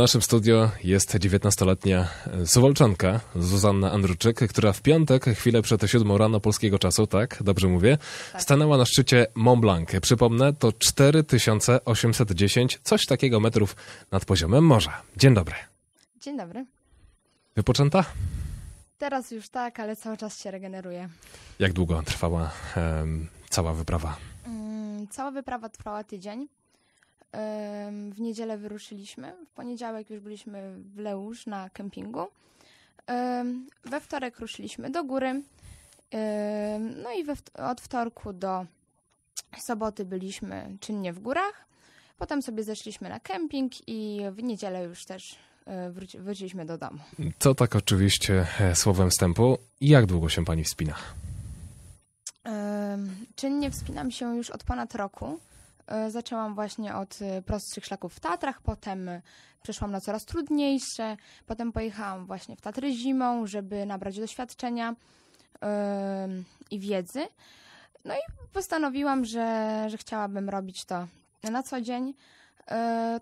naszym studio jest 19-letnia suwolczanka Zuzanna Andruczyk, która w piątek, chwilę przed 7 rano polskiego czasu, tak, dobrze mówię, tak. stanęła na szczycie Mont Blanc. Przypomnę, to 4810, coś takiego metrów nad poziomem morza. Dzień dobry. Dzień dobry. Wypoczęta? Teraz już tak, ale cały czas się regeneruje. Jak długo trwała um, cała wyprawa? Mm, cała wyprawa trwała tydzień w niedzielę wyruszyliśmy, w poniedziałek już byliśmy w Leusz na kempingu. We wtorek ruszyliśmy do góry, no i od wtorku do soboty byliśmy czynnie w górach. Potem sobie zeszliśmy na kemping i w niedzielę już też e, wróciliśmy do domu. To tak oczywiście e, słowem wstępu. Jak długo się pani wspina? Czynnie wspinam się już od ponad roku. E, zaczęłam właśnie od e, prostszych szlaków w Tatrach, potem e, przeszłam na coraz trudniejsze, potem pojechałam właśnie w Tatry zimą, żeby nabrać doświadczenia i wiedzy. No i postanowiłam, że, że chciałabym robić to na co dzień.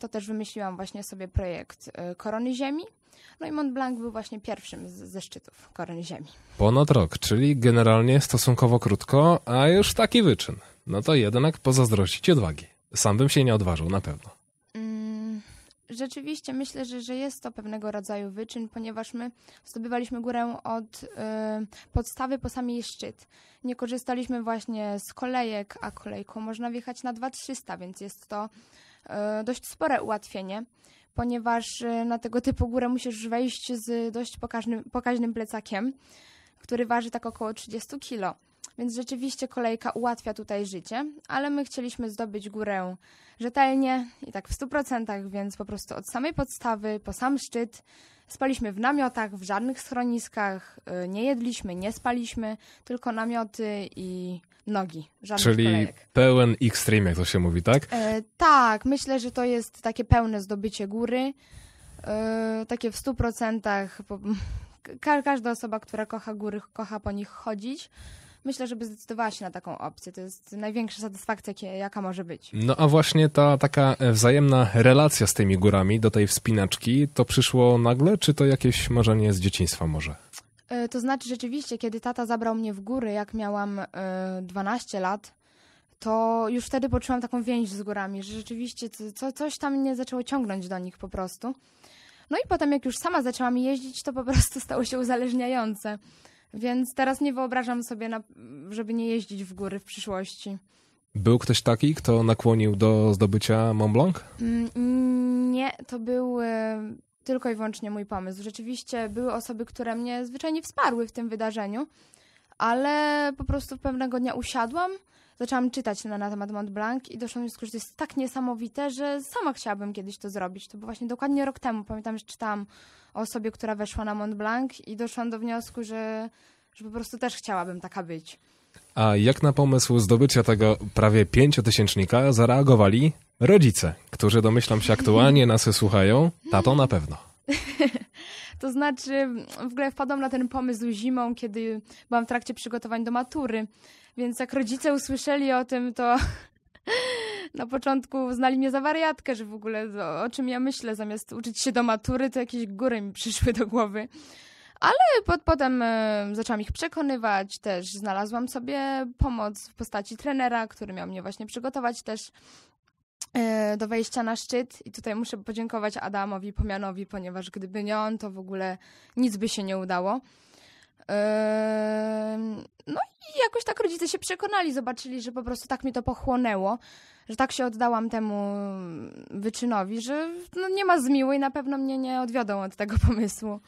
To też wymyśliłam właśnie sobie projekt Korony Ziemi. No i Mont Blanc był właśnie pierwszym z, ze szczytów Korony Ziemi. Ponad rok, czyli generalnie stosunkowo krótko, a już taki wyczyn no to jednak pozazdrościć odwagi. Sam bym się nie odważył, na pewno. Mm, rzeczywiście myślę, że, że jest to pewnego rodzaju wyczyn, ponieważ my zdobywaliśmy górę od y, podstawy po sam jej szczyt. Nie korzystaliśmy właśnie z kolejek, a kolejką można wjechać na 2300, więc jest to y, dość spore ułatwienie ponieważ y, na tego typu górę musisz wejść z dość pokaźnym, pokaźnym plecakiem, który waży tak około 30 kg. Więc rzeczywiście kolejka ułatwia tutaj życie, ale my chcieliśmy zdobyć górę rzetelnie i tak w 100%, więc po prostu od samej podstawy po sam szczyt. Spaliśmy w namiotach, w żadnych schroniskach, y, nie jedliśmy, nie spaliśmy, tylko namioty i nogi, żadnych Czyli kolejek. pełen extreme, jak to się mówi, tak? E, tak, myślę, że to jest takie pełne zdobycie góry, e, takie w 100%. Ka każda osoba, która kocha góry, kocha po nich chodzić myślę, żeby zdecydowała się na taką opcję. To jest największa satysfakcja, jaka może być. No a właśnie ta taka e, wzajemna relacja z tymi górami do tej wspinaczki, to przyszło nagle, czy to jakieś marzenie z dzieciństwa może? E, to znaczy rzeczywiście, kiedy tata zabrał mnie w góry, jak miałam 12 e, lat, to już wtedy poczułam taką więź z górami, że rzeczywiście co, coś tam mnie zaczęło ciągnąć do nich po prostu. No i potem jak już sama zaczęłam jeździć, to po prostu stało się uzależniające. Więc teraz nie wyobrażam sobie, na, żeby nie jeździć w góry w przyszłości. Był ktoś taki, kto nakłonił do zdobycia Mont Blanc? Mm, nie, to był e, tylko i wyłącznie mój pomysł. Rzeczywiście były osoby, które mnie zwyczajnie wsparły w tym wydarzeniu, ale po prostu pewnego dnia usiadłam, zaczęłam czytać na, na temat Mont Blanc i doszłam do wniosku, że to jest tak niesamowite, że sama chciałabym kiedyś to zrobić. To było właśnie dokładnie rok temu. Pamiętam, że czytałam osobie, która weszła na Mont Blanc i doszłam do wniosku, że, że po prostu też chciałabym taka być. A jak na pomysł zdobycia tego prawie pięciotysięcznika zareagowali rodzice, którzy domyślam się aktualnie nas słuchają, tato na pewno. to znaczy, w ogóle wpadłam na ten pomysł zimą, kiedy byłam w trakcie przygotowań do matury, więc jak rodzice usłyszeli o tym, to na początku znali mnie za wariatkę, że w ogóle to, o czym ja myślę, zamiast uczyć się do matury, to jakieś góry mi przyszły do głowy. Ale pod, potem y, zaczęłam ich przekonywać, też znalazłam sobie pomoc w postaci trenera, który miał mnie właśnie przygotować też e, do wejścia na szczyt. I tutaj muszę podziękować Adamowi Pomianowi, ponieważ gdyby nie on, to w ogóle nic by się nie udało. No i jakoś tak rodzice się przekonali, zobaczyli, że po prostu tak mi to pochłonęło, że tak się oddałam temu wyczynowi, że no nie ma zmiłu i na pewno mnie nie odwiodą od tego pomysłu.